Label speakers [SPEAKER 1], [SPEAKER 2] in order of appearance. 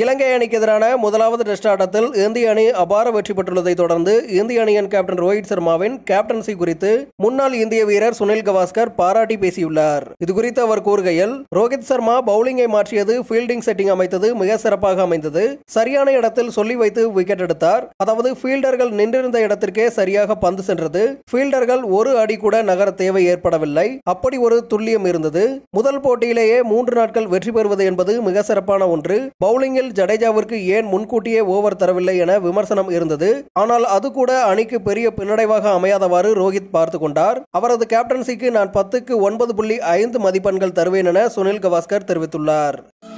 [SPEAKER 1] இலங்கை அணிக்கு எதிரான முதலாவது டெஸ்ட் ஆட்டத்தில் இந்திய அணி அபார வெற்றி பெற்றுள்ளதை தொடர்ந்து இந்திய அணியின் கேப்டன் ரோஹித் சர்மாவின் கேப்டன்சி குறித்து முன்னாள் இந்திய வீரர் சுனில் கவாஸ்கர் பாராட்டி பேசியுள்ளார் இதுகுறித்து அவர் கூறுகையில் ரோஹித் சர்மா பவுலிங்கை மாற்றியது ஃபீல்டிங் செட்டிங் அமைத்தது மிக சிறப்பாக அமைந்தது சரியான இடத்தில் சொல்லி வைத்து விக்கெட் எடுத்தார் அதாவது ஃபீல்டர்கள் நின்றிருந்த இடத்திற்கே சரியாக பந்து சென்றது ஃபீல்டர்கள் ஒரு அடி கூட நகர தேவை ஏற்படவில்லை அப்படி ஒரு துல்லியம் இருந்தது முதல் போட்டியிலேயே மூன்று நாட்கள் வெற்றி பெறுவது என்பது மிக சிறப்பான ஒன்று பவுலிங்கில் ஆட்டத்தில் ஜடேஜாவிற்கு ஏன் முன்கூட்டியே ஓவர் தரவில்லை என விமர்சனம் இருந்தது ஆனால் அது கூட அணிக்கு பெரிய பின்னடைவாக அமையாதவாறு ரோஹித் பார்த்து கொண்டார் அவரது கேப்டன்சிக்கு நான் பத்துக்கு ஒன்பது புள்ளி ஐந்து மதிப்பெண்கள் தருவேன் என சுனில் கவாஸ்கர் தெரிவித்துள்ளார்